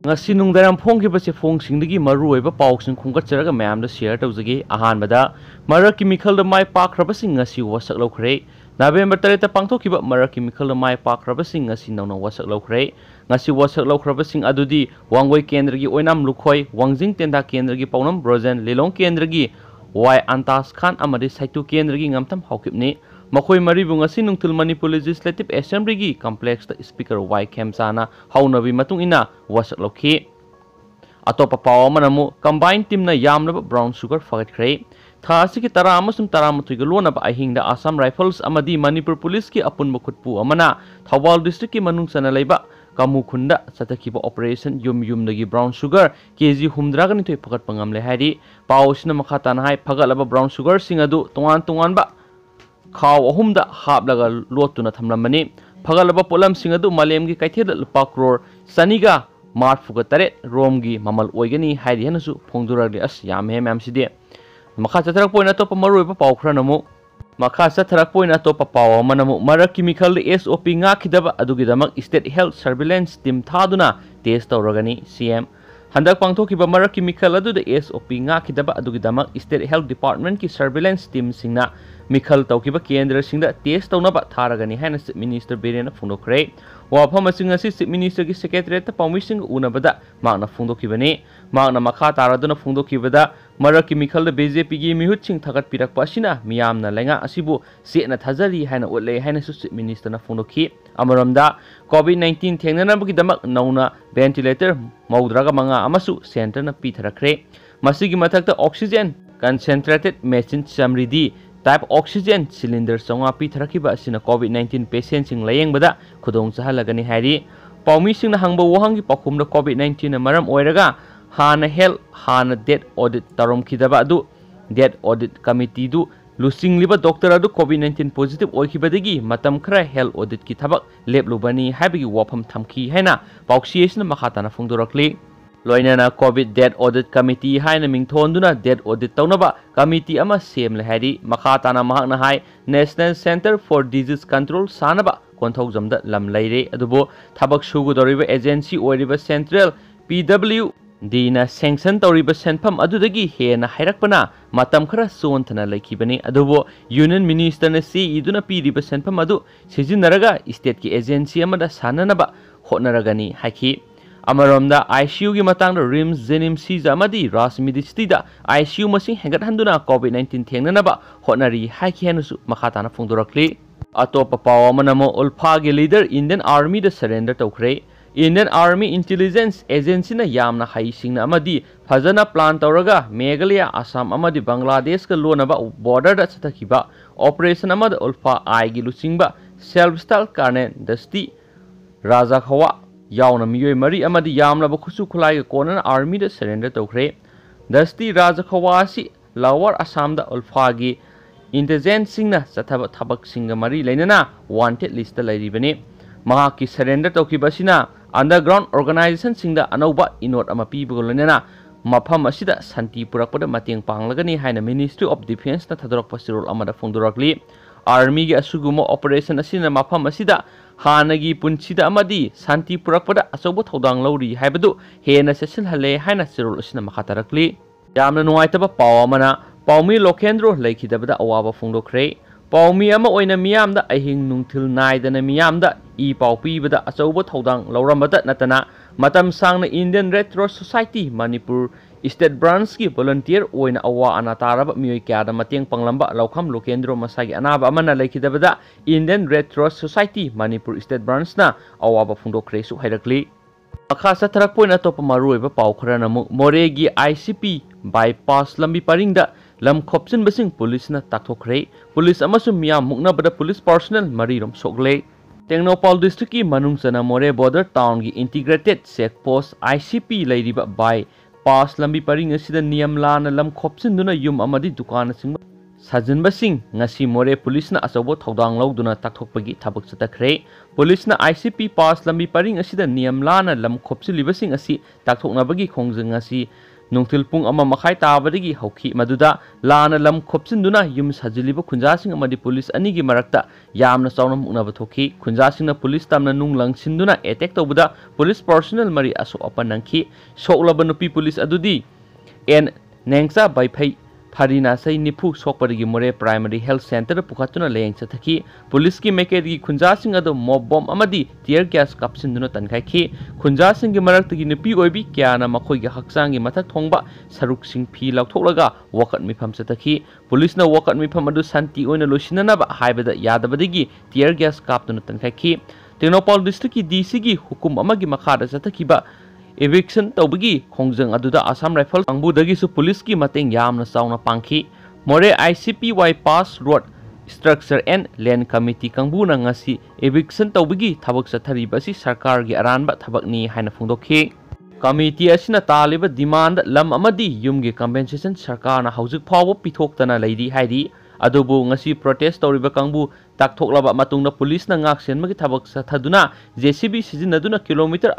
ngasi nungdaram phong ki base phong sing digi maru eba pau sing khungat charaga mayam da share tawjagi ahan bada marak ki mikhal da mai pak raba sing ngasi wasak lokhre November tareta pangtho kiba marak ki mikhal da mai pak raba sing ngasi nawna wasak lokhre ngasi wasak lokhraba sing adudi wangwei kendra gi oinam lukhoi wangjing tenda kendra gi paunam brozen lelong kendra gi wai antas khan amadi saitu kendra gi ngamtam haukipni ꯃꯈꯣꯏ ꯃꯔꯤꯕꯨ ꯉꯁꯤ ꯅꯨꯡꯊꯤꯜ Manipur legislative ꯑꯦꯁꯦꯝꯕ꯭ꯂꯤꯒꯤ ꯀꯝꯄ꯭ꯂꯦꯛꯁꯇ speaker Y ꯈꯦꯝꯆꯥꯅ ꯍꯧꯅꯕꯤ ꯃꯇꯨꯡ ꯏꯟꯅ ꯋꯥꯁꯛ ꯂꯧꯈꯤ ꯑꯇꯣꯞꯄ ꯄꯥꯎ ꯑꯃꯅ ꯑꯃꯨꯛ ꯀꯝꯕꯥꯏꯟ ꯇꯤꯝꯅ ꯌꯥꯝꯂꯕ ꯕ꯭ꯔꯥꯎꯟ ꯁꯨꯒꯔ ꯐꯒꯠꯈ꯭ꯔꯦ ꯊꯥ ꯑꯁꯤꯒꯤ ꯇꯔꯥ ꯑꯃꯁꯨꯡ ꯇꯔꯥꯃꯥꯊꯣꯏꯒ ꯂꯣꯟꯅꯕ ꯑꯍꯤꯡꯗ ꯑꯁꯥꯝ ꯔꯥꯏꯐꯜꯁ ꯑꯃꯗꯤ ꯃꯅꯤꯄꯨꯔ ꯄꯨꯂꯤꯁꯀꯤ ꯑꯄꯨꯟꯕ ꯈꯨꯠꯄꯨ ꯑꯃꯅ ꯊꯧꯕꯥꯜ ꯗꯤꯁꯇ꯭ꯔꯤꯛꯀꯤ ꯃꯅꯨꯡ ꯆꯟꯅ ꯂꯩꯕ ꯀꯃꯨ ꯈꯨꯟꯗ ꯆꯠꯊꯈꯤꯕ ꯑꯣꯄꯔꯦꯁꯟ ꯌꯨꯝ ꯌꯨꯝꯗꯒꯤ ꯕ꯭ꯔꯥꯎꯟ ꯁꯨꯒꯔ ꯀꯦꯖꯤ ꯍꯨꯝꯗ꯭ꯔꯥꯒꯅꯤꯊꯣꯏ ꯐꯒꯠꯄ ꯉꯝꯂꯦ ꯍꯥꯏꯔꯤ ꯄꯥꯎ ꯑꯁꯤꯅ ꯃꯈꯥ ꯇꯥꯅ ꯍꯥꯏ ꯐꯒꯠꯂꯕ ꯕ꯭ꯔꯥꯎꯟ ꯁꯨꯒꯔꯁꯤꯡ ꯑꯗꯨ ꯇꯣꯉꯥꯟ ꯇꯣꯉꯥꯟꯕ खाव अहूम हापलग लोटना थम्लमनी फगलब पोलमसिंग अदु मलेमगी कैथेद लुपा करोड़ सनीगा मार्फुग रोम की ममल ओइगनी हाइदि हनसु फोंगदुरगले मैम सिदे मखा चथरक पोइना तो पमरुइबा पाउखरा नमु मखा चथरक पोइना तो पापाव मनमु मरकी मिखल एसओपी ngaखिदब स्टेट हेल्थ सर्विलेंस टीम था टेस्ट तौरगनी सीएम हंदक पांथोब की मिखल एस ओ पी ाखीदम स्टेट हेल्थ डिपार्टमेंट की सर्वेलेंस टीम सिंह मिखल तौब केंद्र सिंह टेस्ट तौब थारगनी है चीफ मिनीस्टर बीरें फोदे वाफम चीफ मिनीस्टर की सेक्रेटरीट पावी उनबदोबी मा ताद फोदीबद मरक की मिखल बीजेपी की मूट सिंह थकपीरपना लेना चेन थजरी है उल्ले की मिनीस्टर फोदी ꯀꯣꯚꯤꯠ ꯅꯥꯏꯟꯇꯤꯟ ꯊꯦꯡꯅꯅꯕꯒꯤꯗꯃꯛ ꯅꯧꯅ ꯚꯦꯟꯇꯤꯂꯦꯇꯔ ꯃꯧꯗ꯭ꯔꯒ ꯃꯉꯥ ꯑꯃꯁꯨ ꯁꯦꯟꯇꯔꯅ ꯄꯤꯊꯔꯛꯈ꯭ꯔꯦ ꯃꯁꯤꯒꯤ ꯃꯊꯛꯇ ꯑꯣꯛꯁꯤꯖꯦꯟ ꯀꯟꯁꯦꯟꯇ꯭ꯔꯦꯇꯦꯠ ꯃꯦꯆꯤꯟ ꯆꯥꯝꯔꯤꯗꯤ ꯇꯥꯏꯞ ꯑꯣꯛꯁꯤꯖꯦꯟ ꯁꯤꯂꯤꯟꯗꯔ ꯆꯥꯝꯃꯉꯥ ꯄꯤꯊꯔꯛꯈꯤꯕ ꯑꯁꯤꯅ ꯀꯣꯚꯤꯠ ꯅꯥꯏꯟꯇꯤꯟ ꯄꯦꯁꯦꯟꯁꯤꯡ ꯂꯥꯌꯦꯡꯕꯗ ꯈꯨꯗꯣꯡ ꯆꯥꯍꯜꯂꯒꯅꯤ ꯍꯥꯏꯔꯤ ꯄꯥꯎꯃꯤꯁꯤꯡꯅ ꯍꯪꯕ ꯋꯥꯍꯪꯒꯤ ꯄꯥꯎꯈꯨꯝꯗ ꯀꯣꯚꯤꯠ ꯅꯥꯏꯟꯇꯤꯟꯅ ꯃꯔꯝ ꯑꯣꯏꯔꯒ ꯍꯥꯟꯅ ꯍꯦꯜ ꯍꯥꯟꯅ ꯗꯦꯠ ꯑꯣꯗꯤꯠ ꯇꯧꯔꯝꯈꯤꯗꯕ ꯑꯗꯨ ꯗꯦꯠ ꯑꯣꯗꯤꯠ ꯀꯃꯤꯇꯤꯗꯨ लुसिंगलिब डॉक्टर अदु कोविड 19 पॉजिटिव मतम खरा हेल्थ ऑडिट की थबक लेबलुबनी हाबिगी वफम थमखी हैना पाउक्सिएसन मखाताना फोंदोरकली लोइनाना कोविड डेट ऑडिट कमीटी हायना मिंगथोंदुना डेट ऑडिट तौनबा कमिटी अमा सेमले हैरी मखाताना national centre for disease control सानबा कोंथौजमदा लम लैरे अदुबो थबक सुगुदोरिबा एजेंसी सेंट्रल पी डब्ल्यू दीना सेंसन तौरीब सेंफम हेन हायरकपना मातम खरा सोनथना लैखिबने यूनियन मिनिस्टर ने सी इदुना पीरीब सेंफम अदु स्टेट की एजेंसी अमदा साननाबा होनरगानी हाखि अमरमदा आईसीयू की मतांग रिम जेनिम सीजा मदी रासमिदि सिटीदा आईसीयू मसि हेगत हंदुना कोविड 19 थेंगनाबा होनरी हाखि हेनुसु मखाताना फोंदुरकली अतो पपावा मनमो ULFA leader Indian army surrender तोखरे इंडियन आर्मी इंटेलीजेंस एजेंसी ने यामना हाई फजना प्लान तौर मेघालय असम बंगलादेश का लोनब बॉर्डर चतब ऑपरेशन उल्फा आई की लुचिंग सेल्फ स्टाइल कर्नेल दस्ती राजा खवा यौना मई मरी खुसु खुला कौन आर्मी सरेंडर तौरे दस्ती राजा खवा लवर असम उल्फा की इंटेलीजेंस चतब थबक मरी लेना वांटेड लिस्ट लेरीबने सरेंडर तौकीबना underground organization singda anauba inot ama pibuga loinana mafam asida santi purakpada mateng panglagani haina ministry of defense na thadorokpa sirol amada phongdorakli army gi asuguma operation asina mafam asida हानागी पुंसीद अमदी शांति पुरक्पदा अचौब थौदांग लौरी हाइबदु हेन सेसिल हले हाइना सिरोल असिना मखा तरकली यामना नुवाइतबा पाव अमना पाउमी लोकेंद्रो लैखिदबदा अवाबा फोंदोखरे Pawmi ama oina miyam da ahing nung til nai da na miyam da i pawpi bada asawba taudang laura madat natana matam sang na Indian Red Cross Society Manipur State Branch ki volunteer oina awa anatara ba miyoi kya da matiang panglamba laukam lokendro masagi anaba amana laiki da bada Indian Red Cross Society Manipur State Branch na awa ba fundo kresu hairakli. Akasa terak poin atau pemaruwe ba pawkara namu moregi ICP bypass lambi paring da lam khopchin basing police na takthokre police amasu miya mukna bada police personnel marirom sogle Tengnoupal district की मनुंग सना Moreh border town की integrated check post ICP लेरिबा bypass लंबी परिंग असिदा नियम लान lump खोपसिन दुना yum अमदि दुकान सिंग साजनबा सिंग ngasi more police na asobo thodang lau duna takthokpagi thabak chata khre police na ICP pass lambi paring asida niyam lana lam khopsi libasing asi takthokna bagi khongje ngasi ꯅꯨꯡꯊꯤꯜ ꯄꯨꯡ ꯑꯃ ꯃꯈꯥꯏ ꯇꯥꯕꯗꯒꯤ ꯍꯧꯈꯤ ꯃꯗꯨꯗ ꯂꯥꯟꯅ ꯂꯝ ꯈꯣꯞꯆꯤꯟꯗꯨꯅ ꯌꯨꯝ ꯁꯥꯖꯤꯜꯂꯤꯕ ꯈꯨꯟꯖꯥꯁꯤꯡ ꯑꯃꯗꯤ ꯄꯨꯂꯤꯁ ꯑꯅꯤꯒꯤ ꯃꯔꯛꯇ ꯌꯥꯝꯅ ꯆꯥꯎꯅ ꯃꯨꯛꯅꯕ ꯊꯣꯛꯈꯤ ꯈꯨꯟꯖꯥꯁꯤꯡꯅ ꯄꯨꯂꯤꯁ ꯇꯝꯅ ꯅꯨꯡ ꯂꯪꯁꯤꯟꯗꯨꯅ ꯑꯦꯇꯦꯛ ꯇꯧꯕꯗ ꯄꯨꯂꯤꯁ ꯄꯥꯔꯁꯣꯅꯦꯜ ꯃꯔꯤ ꯑꯁꯣꯛ ꯑꯄꯟ ꯅꯪꯈꯤ ꯁꯣꯛꯂꯕ ꯅꯨꯄꯤ ꯄꯨꯂꯤꯁ ꯑꯗꯨꯗꯤ ꯑꯦꯟ ꯅꯦꯡꯆꯥ ꯕꯥꯏꯐꯩ फारीना सही निफु सोपरी मोरे प्राइमरी हेल्थ सेंटर पुखत्न लें चथी पुलिस की मेकेद की खुंजा मोब बॉम टीयर गैस कापसीन तनखाई खुंजा मरक्तगी क्या मखोई हक्चांगी मथक थोंब सरुक फी लौथोलगा वकत मिफम चथी पुलिस वकत मिफम शांति लुसीनब यादबदगी टीयर गैस कापन तनखाई तेनोपाल डिस्ट्रिक्ट की डी सी हुकुम चथब इवेक्शन तब की खोज असम राइफल तंबू पुलिस की मैं यहां पाखी Moreh I C P bypass road structure and land committee कंबूना इवेक्शन तब की चतरीब सरकार की अरब थबकनी फोदी कमिटी तालीब डिमांड लम यू की कंपेसेशन सरकार फाव पीठोक्ना प्रोटेस्ट तौर कंबू तकथोलब पुलिस ना सेंब की थब चतना जे सी बी सिजन किलोमीटर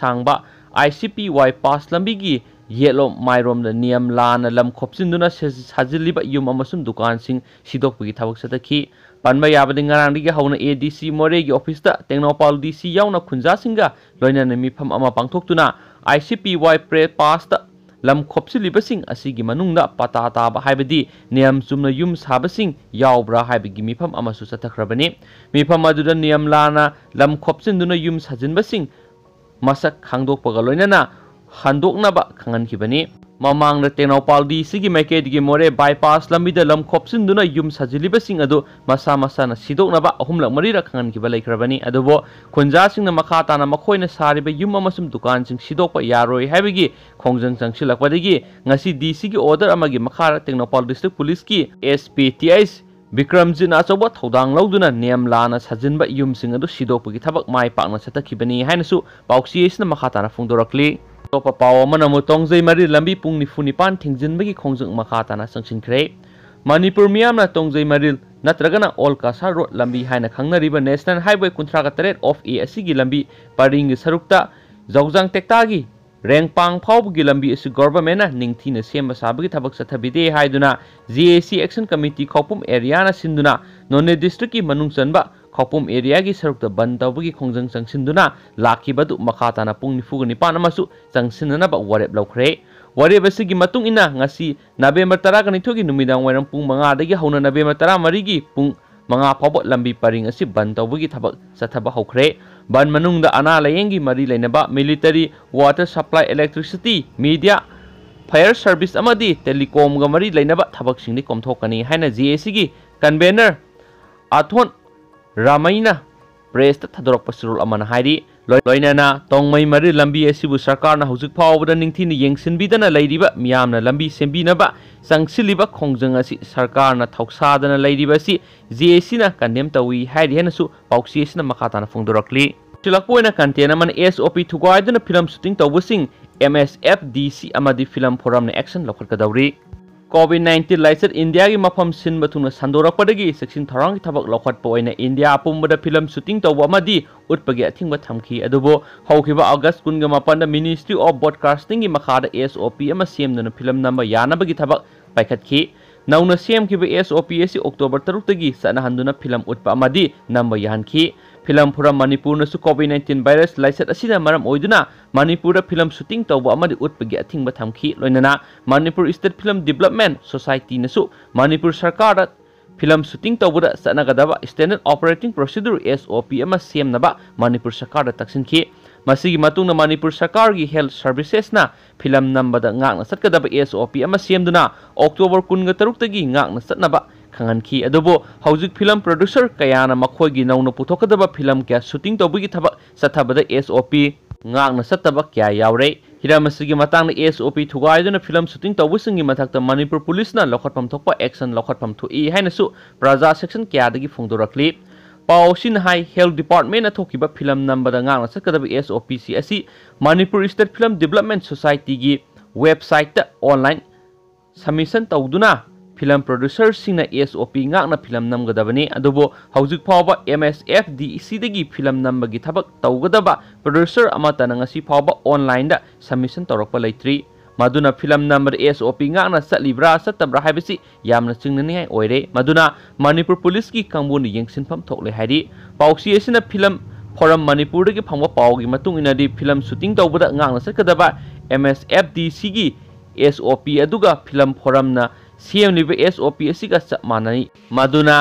सांब I C P bypass ꯂꯝꯕꯤꯒꯤ ꯌꯦꯠꯂꯣꯝ ꯃꯥꯏꯔꯣꯝꯗ ꯅꯤꯌꯝ ꯂꯥꯟꯅ ꯂꯝ ꯈꯣꯞꯆꯤꯟꯗꯨꯅ ꯁꯥꯖꯤꯜꯂꯤꯕ ꯌꯨꯝ ꯑꯃꯁꯨꯡ ꯗꯨꯀꯥꯟꯁꯤꯡ ꯁꯤꯗꯣꯛꯄꯒꯤ ꯊꯕꯛ ꯆꯠꯊꯈꯤ ꯄꯟꯕ ꯌꯥꯕꯗꯤ ꯉꯔꯥꯡꯗꯒꯤ ꯍꯧꯅ ꯑꯦ ꯗꯤ ꯁꯤ ꯃꯣꯔꯦꯒꯤ ꯑꯣꯐꯤꯁꯇ ꯇꯦꯡꯅꯧꯄꯥꯜ ꯗꯤ ꯁꯤ ꯌꯥꯎꯅ ꯈꯨꯟꯖꯥꯁꯤꯡꯒ ꯂꯣꯏꯅꯅ ꯃꯤꯐꯝ ꯑꯃ ꯄꯥꯡꯊꯣꯛꯇꯨꯅ ꯑꯥꯏ ꯁꯤ ꯄꯤ ꯋꯥꯏ ꯄ꯭ꯔꯦ ꯄꯥꯁꯇ ꯂꯝ ꯈꯣꯞꯆꯤꯜꯂꯤꯕꯁꯤꯡ ꯑꯁꯤꯒꯤ ꯃꯅꯨꯡꯗ ꯄꯇꯥ ꯇꯥꯕ ꯍꯥꯏꯕꯗꯤ ꯅꯤꯌꯝ ꯆꯨꯝꯅ ꯌꯨꯝ ꯁꯥꯕꯁꯤꯡ ꯌꯥꯎꯕ꯭ꯔꯥ ꯍꯥꯏꯕꯒꯤ ꯃꯤꯐꯝ ꯑꯃꯁꯨ ꯆꯠꯊꯈ꯭ꯔꯕꯅꯤ ꯃꯤꯐꯝ ꯑꯗꯨꯗ ꯅꯤꯌꯝ ꯂꯥꯟꯅ ꯂꯝ ꯈꯣꯞꯆꯤꯟꯗꯨꯅ ꯌꯨꯝ ꯁꯥꯖꯤꯟꯕꯁꯤꯡ ꯃꯁꯛ ꯈꯪꯗꯣꯛꯄꯒ ꯂꯣꯏꯅꯅ ꯍꯟꯗꯣꯛꯅꯕ ꯈꯪꯍꯟꯈꯤꯕꯅꯤ ꯃꯃꯥꯡꯗ ꯇꯦꯡꯅꯧꯄꯥꯜꯗꯤ ꯁꯤꯒꯤ ꯃꯥꯏꯀꯩꯗꯒꯤ ꯃꯣꯔꯦ ꯕꯥꯏꯄꯥꯁ ꯂꯝꯕꯤꯗ ꯂꯝ ꯈꯣꯞꯆꯤꯟꯗꯨꯅ ꯌꯨꯝ ꯁꯥꯖꯤꯜꯂꯤꯕꯁꯤꯡ ꯑꯗꯨ ꯃꯁꯥ ꯃꯁꯥꯅ ꯁꯤꯗꯣꯛꯅꯕ ꯑꯍꯨꯝꯂꯛ ꯃꯔꯤꯔꯛ ꯈꯪꯍꯟꯈꯤꯕ ꯂꯩꯈ꯭ꯔꯕꯅꯤ ꯑꯗꯨꯕꯨ ꯈꯨꯟꯖꯥꯁꯤꯡꯅ ꯃꯈꯥ ꯇꯥꯅ ꯃꯈꯣꯏꯅ ꯁꯥꯔꯤꯕ ꯌꯨꯝ ꯑꯃꯁꯨꯡ ꯗꯨꯀꯥꯟꯁꯤꯡ ꯁꯤꯗꯣꯛꯄ ꯌꯥꯔꯣꯏ ꯍꯥꯏꯕꯒꯤ ꯈꯣꯡꯖꯪ ꯆꯪꯁꯤꯜꯂꯛꯄꯗꯒꯤ ꯉꯁꯤ ꯗꯤ ꯁꯤꯒꯤ ꯑꯣꯔꯗꯔ ꯑꯃꯒꯤ ꯃꯈꯥꯗ ꯇꯦꯡꯅꯧꯄꯥꯜ ꯗꯤꯁꯇ꯭ꯔꯤꯛ ꯄꯨꯂꯤꯁꯀꯤ ꯑꯦꯁ ꯄꯤ ꯇꯤ ꯑꯩꯆ ꯕꯤꯀ꯭ꯔꯝꯖꯤꯠꯅ ꯑꯆꯧꯕ ꯊꯧꯗꯥꯡ ꯂꯧꯗꯨꯅ ꯅꯤꯌꯝ ꯂꯥꯟꯅ ꯁꯥꯖꯤꯟꯕ ꯌꯨꯝꯁꯤꯡ ꯑꯗꯨ ꯁꯤꯗꯣꯛꯄꯒꯤ ꯊꯕꯛ ꯃꯥꯏ ꯄꯥꯛꯅ ꯆꯠꯊꯈꯤꯕꯅꯤ ꯍꯥꯏꯅꯁꯨ ꯄꯥꯎꯆꯦ ꯑꯁꯤꯅ ꯃꯈꯥ ꯇꯥꯅ ꯐꯣꯡꯗꯣꯔꯛꯂꯤ ꯑꯇꯣꯞꯄ ꯄꯥꯎ ꯑꯃꯅ ꯑꯃꯨꯛ ꯇꯣꯡꯖꯩ ꯃꯔꯤ ꯂꯝꯕꯤ ꯄꯨꯡ ꯅꯤꯐꯨ ꯅꯤꯄꯥꯟ ꯊꯤꯡꯖꯤꯟꯕꯒꯤ ꯈꯣꯡꯖꯪ ꯃꯈꯥ ꯇꯥꯅ ꯆꯪꯁꯤꯟꯈ꯭ꯔꯦ ꯃꯅꯤꯄꯨꯔ ꯃꯤꯌꯥꯝꯅ ꯇꯣꯡꯖꯩ ꯃꯔꯤꯜ ꯅꯠꯇ꯭ꯔꯒꯅ ꯑꯣꯜ ꯀꯥꯁꯥ ꯔꯣꯗ ꯂꯝꯕꯤ ꯍꯥꯏꯅ ꯈꯪꯅꯔꯤꯕ ꯅꯦꯁꯅꯦꯜ ꯍꯥꯏꯋꯦ ꯀꯨꯟꯊ꯭ꯔꯥꯒ ꯇꯔꯦꯠ ꯑꯣꯐ ꯑꯦ ꯑꯁꯤꯒꯤ ꯂꯝꯕꯤ ꯄꯔꯤꯡꯒꯤ ꯁꯔꯨꯛꯇ ꯖꯧꯖꯥꯡ ꯇꯦꯛꯇꯥꯒꯤ रेंपांग फाउबी गवर्नमेंट निथीन सेम सागी थब चे J A C action committee खौपुम एरिया नोने डिस्ट्रिक की मनु चनब खौपुम एरिया की सरुक बंद तब की खोज चंसीना लाखीबू मखाता पुंग निपा चंसीब वरेब लौख्रे वरेब इनासी नवेंबर तरग निथर पुंग मंगादी हूं नवेंबर तरह मरी की पुंग मंगा फाउब लंबी परिंग बंद तब की थब चब हौख्रे बन मनुंग अना लयेंग मरी लेनेब military water supply electricity media fire service telecom मरी लेनेब थी कमथोकनी है जी एस की कन्वेनर आथोन रामना प्रेस तदरप सिरोल ꯂꯣꯏꯅꯅ ꯇꯣꯡꯃꯩ ꯃꯔꯤ ꯂꯝꯕꯤ ꯑꯁꯤꯕꯨ ꯁꯔꯀꯥꯔꯅ ꯍꯧꯖꯤꯛ ꯐꯥꯎꯕꯗ ꯅꯤꯡꯊꯤꯅ ꯌꯦꯡꯁꯤꯟꯕꯤꯗꯅ ꯂꯩꯔꯤꯕ ꯃꯤꯌꯥꯝꯅ ꯂꯝꯕꯤ ꯁꯦꯝꯕꯤꯅꯕ ꯆꯪꯁꯤꯜꯂꯤꯕ ꯈꯣꯡꯖꯪ ꯑꯁꯤ ꯁꯔꯀꯥꯔꯅ ꯊꯧꯁꯥꯗꯅ ꯂꯩꯔꯤꯕ ꯑꯁꯤ ꯖꯦ ꯑꯁꯤꯅ ꯀꯟꯗꯦꯝ ꯇꯧꯏ ꯍꯥꯏꯔꯤ ꯍꯦꯟꯅꯁꯨ ꯄꯥꯎꯆꯦ ꯑꯁꯤꯅ ꯃꯈꯥ ꯇꯥꯅ ꯐꯣꯡꯗꯣꯔꯛꯂꯤ ꯁꯤꯜꯂꯛꯄ ꯑꯣꯏꯅ ꯀꯟꯇꯦꯟ ꯑꯃꯅ ꯑꯦꯁ ꯑꯣ ꯄꯤ ꯊꯨꯒꯥꯏꯗꯨꯅ ꯐꯤꯂꯝ ꯁꯨꯇꯤꯡ ꯇꯧꯕꯁꯤꯡ M S F D C ꯑꯃꯗꯤ ꯐꯤꯂꯝ ꯐꯣꯔꯝꯅ ꯑꯦꯛꯁꯟ ꯂꯧꯈꯠꯀꯗꯧꯔꯤ ꯀꯣꯚꯤꯗ ꯅꯥꯏꯟꯇꯤꯟ ꯂꯥꯏꯆꯠ ꯏꯟꯗꯤꯌꯥꯒꯤ ꯃꯐꯝ ꯁꯤꯟꯕ ꯊꯨꯡꯅ ꯁꯟꯗꯣꯔꯛꯄꯗꯒꯤ ꯆꯦꯛꯁꯤꯟ ꯊꯧꯔꯥꯡꯒꯤ ꯊꯕꯛ ꯂꯧꯈꯠꯄ ꯑꯣꯏꯅ ꯏꯟꯗꯤꯌꯥ ꯑꯄꯨꯝꯕꯗ ꯐꯤꯂꯝ ꯁꯨꯇꯤꯡ ꯇꯧꯕ ꯑꯃꯗꯤ ꯎꯠꯄꯒꯤ ꯑꯊꯤꯡꯕ ꯊꯝꯈꯤ ꯑꯗꯨꯕꯨ ꯍꯧꯈꯤꯕ ꯑꯥꯒꯁ ꯀꯨꯟꯒ ꯃꯥꯄꯟꯗ ꯃꯤꯅꯤꯁꯇ꯭ꯔꯤ ꯑꯣꯐ ꯕ꯭ꯔꯣꯗꯀꯥꯁꯇꯤꯡꯒꯤ ꯃꯈꯥꯗ ꯑꯦꯁ ꯑꯣ ꯄꯤ ꯑꯃ ꯁꯦꯝꯗꯨꯅ ꯐꯤꯂꯝ ꯅꯝꯕ ꯌꯥꯅꯕꯒꯤ ꯊꯕꯛ ꯄꯥꯏꯈꯠꯈꯤ ꯅꯧꯅ ꯁꯦꯝꯈꯤꯕ ꯑꯦꯁ ꯑꯣ ꯄꯤ ꯑꯁꯤ ꯑꯣꯛꯇꯣꯕꯔ ꯇꯔꯨꯛꯇꯒꯤ ꯆꯠꯅꯍꯟꯗꯨꯅ ꯐꯤꯂꯝ ꯎꯠꯄ ꯑꯃꯗꯤ ꯅꯝꯕ ꯌꯥꯍꯟꯈꯤ film forum Manipur Covid nineteen virus लाइसट मनपुर फिल्म शूटिंग तब उत्पगी अथिंग थम्खी लोनना state film development society Manipur सरकार फिल्म शूटिंग तब चब standard operating procedure S O P सेमनब मनपुर सरकार तक्सनखी मनपुर सरकार की हेल्थ ꯍꯦꯜꯊ फिल्म ꯐꯤꯂꯝ ꯅꯝꯕꯗ S O P O P ꯑꯃ ꯁꯦꯝꯗꯨꯅ ꯑꯣꯛꯇꯣꯕꯔ खाखी फिल्म प्रोड्यूसर ꯐꯤꯂꯝ नौन ꯀꯌꯥꯅ फिल्म क्या सूटिंग तब की ꯁꯨꯇꯤꯡ ꯇꯧꯕꯒꯤ ꯊꯕꯛ ꯆꯠꯊꯕꯗ ꯑꯦꯁ ꯑꯣ ꯄꯤ ꯉꯥꯛꯅ ꯆꯠꯇꯕ कया यावरे हिरम असिगी मतांग एस ओपी फिल्म सूटिंग तब मथक्ता मणिपुर पुलिसना लखटफम थोकपा एक्शन लखटफम थुई हाइनसु प्रजा सेक्शन क्या फोंदोरखली पाउसिन है हेल्थ डिपार्टमेंट फिल्म नंबदा गांगना सकदब एस ओपी सी असि Manipur state film development society की वेबसाइट ऑनलाइन सबमिशन तौदना फिल्म प्रोड्यूसरसिंगना एस ओ पी गाकना फिल्म नमगदबने अदुबो हौजिक फावबा एमएसएफ डीसीदगी फिल्म की थबक तौगदबा प्रोड्यूसर अमतन ngasi ऑनलाइन दा सबमिशन तौरप लैत्री मधुना film number S O P गाकना सलिब्रा चतब्रा हाइबसि यामना मधुना मणिपुर पुलिस की कंबुन यंगसिनफम थोकले हाइरी पाउसी एसिना फिल्म फोरम मणिपुर के फंगवा पाव की मतुंग इनदि तब shooting M S F D C S O P film forum ꯁꯦꯝꯂꯤꯕ ꯑꯦꯁ ꯑꯣ ꯄꯤ ꯑꯁꯤꯒ ꯆꯞ ꯃꯥꯟꯅꯩ ꯃꯗꯨꯅ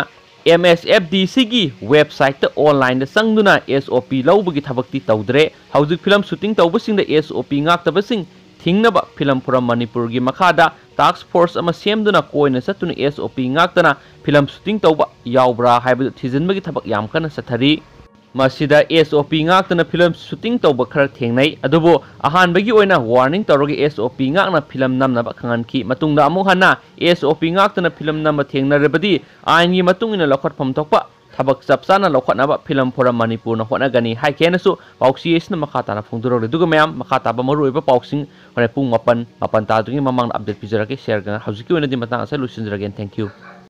ꯑꯦꯝ ꯑꯦꯁ ꯑꯦꯐ ꯗꯤ ꯁꯤꯒꯤ ꯋꯦꯕꯁꯥꯏꯠꯇ ꯑꯣꯟꯂꯥꯏꯟꯗ ꯆꯪꯗꯨꯅ ꯑꯦꯁ ꯑꯣ ꯄꯤ ꯂꯧꯕꯒꯤ ꯊꯕꯛꯇꯤ ꯇꯧꯗ꯭ꯔꯦ ꯍꯧꯖꯤꯛ ꯐꯤꯂꯝ ꯁꯨꯇꯤꯡ ꯇꯧꯕꯁꯤꯡꯗ ꯑꯦꯁ ꯑꯣ ꯄꯤ ꯉꯥꯛꯇꯕꯁꯤꯡ ꯊꯤꯡꯅꯕ ꯐꯤꯂꯝ ꯐꯨꯔꯝ ꯃꯅꯤꯄꯨꯔꯒꯤ ꯃꯈꯥꯗ ꯇꯥꯛꯁ ꯐꯣꯔꯁ ꯑꯃ ꯁꯦꯝꯗꯨꯅ ꯀꯣꯏꯅ ꯆꯠꯇꯨꯅ ꯑꯦꯁ ꯑꯣ ꯄꯤ ꯉꯥꯛꯇꯅ ꯐꯤꯂꯝ ꯁꯨꯇꯤꯡ ꯇꯧꯕ ꯌꯥꯎꯕ꯭ꯔꯥ ꯍꯥꯏꯕꯗꯨ ꯊꯤꯖꯤꯟꯕꯒꯤ ꯊꯕꯛ ꯌꯥꯝ ꯀꯟꯅ ꯆꯠꯊꯔꯤ ꯃꯁꯤꯗ S O P film film तब खर ꯈꯔ ꯊꯦꯡꯅꯩ ꯑꯗꯨꯕꯨ की ꯑꯣꯏꯅ ꯋꯥꯔꯅꯤꯡ ꯇꯧꯔꯒ ꯑꯦꯁ ꯑꯣ ꯄꯤ ꯉꯥꯛꯅ ꯐꯤꯂꯝ ꯅꯝꯅꯕ ꯈꯪꯍꯟꯈꯤ ꯃꯇꯨꯡꯗ ꯑꯃꯨꯛ ꯍꯟꯅ ꯑꯦꯁ ꯑꯣ की मतुंग लौखटम थबक चप चाना लौखटना फिल्म फोरम मनपुर होटनगनी हाइकेनसु पाउसी मखाता फोंदुरगे मैम मखाता मरुब पाउसी हरें पुंग मपन मपन की ममांग अपडेट पीजरगे शेयर हजिकी लुसिनजरगे थैंक यू